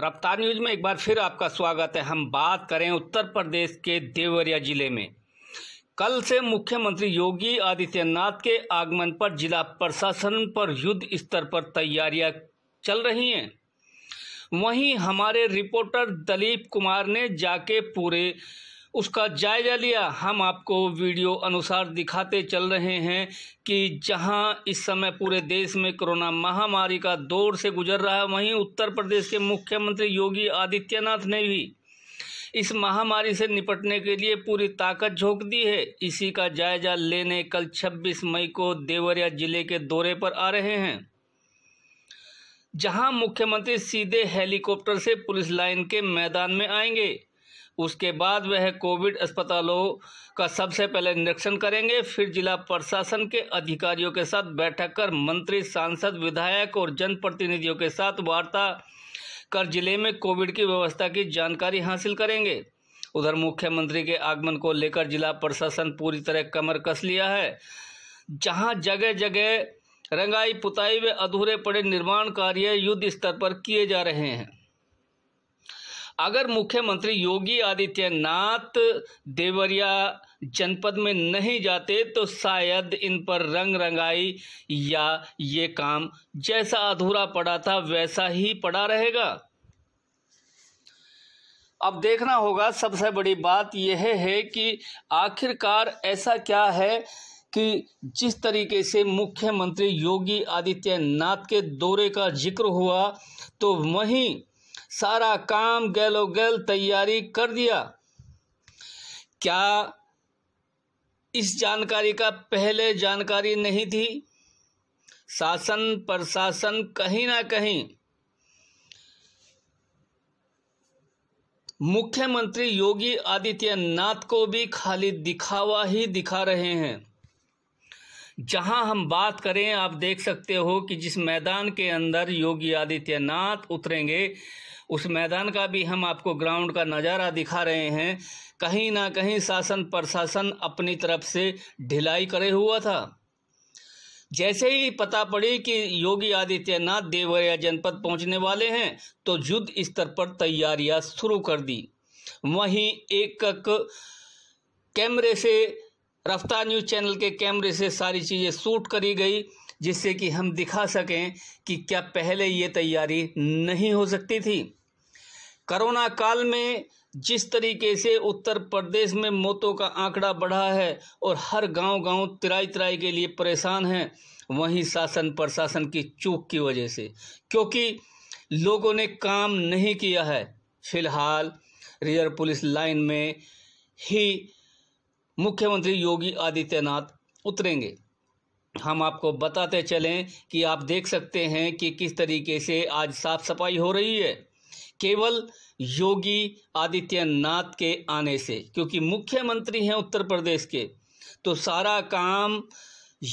रफ्तार न्यूज में एक बार फिर आपका स्वागत है हम बात करें उत्तर प्रदेश के देवरिया जिले में कल से मुख्यमंत्री योगी आदित्यनाथ के आगमन पर जिला प्रशासन पर युद्ध स्तर पर तैयारियां चल रही हैं वहीं हमारे रिपोर्टर दलीप कुमार ने जाके पूरे उसका जायजा लिया हम आपको वीडियो अनुसार दिखाते चल रहे हैं कि जहां इस समय पूरे देश में कोरोना महामारी का दौर से गुजर रहा है वहीं उत्तर प्रदेश के मुख्यमंत्री योगी आदित्यनाथ ने भी इस महामारी से निपटने के लिए पूरी ताकत झोंक दी है इसी का जायजा लेने कल 26 मई को देवरिया जिले के दौरे पर आ रहे हैं जहां मुख्यमंत्री सीधे हेलीकॉप्टर से पुलिस लाइन के मैदान में आएंगे उसके बाद वह कोविड अस्पतालों का सबसे पहले निरीक्षण करेंगे फिर जिला प्रशासन के अधिकारियों के साथ बैठक कर मंत्री सांसद विधायक और जनप्रतिनिधियों के साथ वार्ता कर जिले में कोविड की व्यवस्था की जानकारी हासिल करेंगे उधर मुख्यमंत्री के आगमन को लेकर जिला प्रशासन पूरी तरह कमर कस लिया है जहां जगह जगह रंगाई पुताई व अधूरे पड़े निर्माण कार्य युद्ध स्तर पर किए जा रहे हैं अगर मुख्यमंत्री योगी आदित्यनाथ देवरिया जनपद में नहीं जाते तो शायद इन पर रंग रंगाई या ये काम जैसा अधूरा पड़ा था वैसा ही पड़ा रहेगा अब देखना होगा सबसे बड़ी बात यह है कि आखिरकार ऐसा क्या है कि जिस तरीके से मुख्यमंत्री योगी आदित्यनाथ के दौरे का जिक्र हुआ तो वहीं सारा काम गैलो गैल तैयारी कर दिया क्या इस जानकारी का पहले जानकारी नहीं थी शासन प्रशासन कहीं ना कहीं मुख्यमंत्री योगी आदित्यनाथ को भी खाली दिखावा ही दिखा रहे हैं जहां हम बात करें आप देख सकते हो कि जिस मैदान के अंदर योगी आदित्यनाथ उतरेंगे उस मैदान का भी हम आपको ग्राउंड का नज़ारा दिखा रहे हैं कहीं ना कहीं शासन प्रशासन अपनी तरफ से ढिलाई करे हुआ था जैसे ही पता पड़ी कि योगी आदित्यनाथ देवरिया जनपद पहुंचने वाले हैं तो युद्ध स्तर पर तैयारियां शुरू कर दी वहीं एक कैमरे से रफ्तार न्यूज़ चैनल के कैमरे से सारी चीज़ें शूट करी गई जिससे कि हम दिखा सकें कि क्या पहले ये तैयारी नहीं हो सकती थी कोरोना काल में जिस तरीके से उत्तर प्रदेश में मौतों का आंकड़ा बढ़ा है और हर गांव गांव तिराई तिराई के लिए परेशान हैं वहीं शासन प्रशासन की चूक की वजह से क्योंकि लोगों ने काम नहीं किया है फिलहाल रिजर्व पुलिस लाइन में ही मुख्यमंत्री योगी आदित्यनाथ उतरेंगे हम आपको बताते चलें कि आप देख सकते हैं कि किस तरीके से आज साफ सफाई हो रही है केवल योगी आदित्यनाथ के आने से क्योंकि मुख्यमंत्री हैं उत्तर प्रदेश के तो सारा काम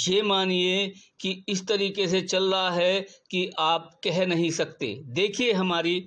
ये मानिए कि इस तरीके से चल रहा है कि आप कह नहीं सकते देखिए हमारी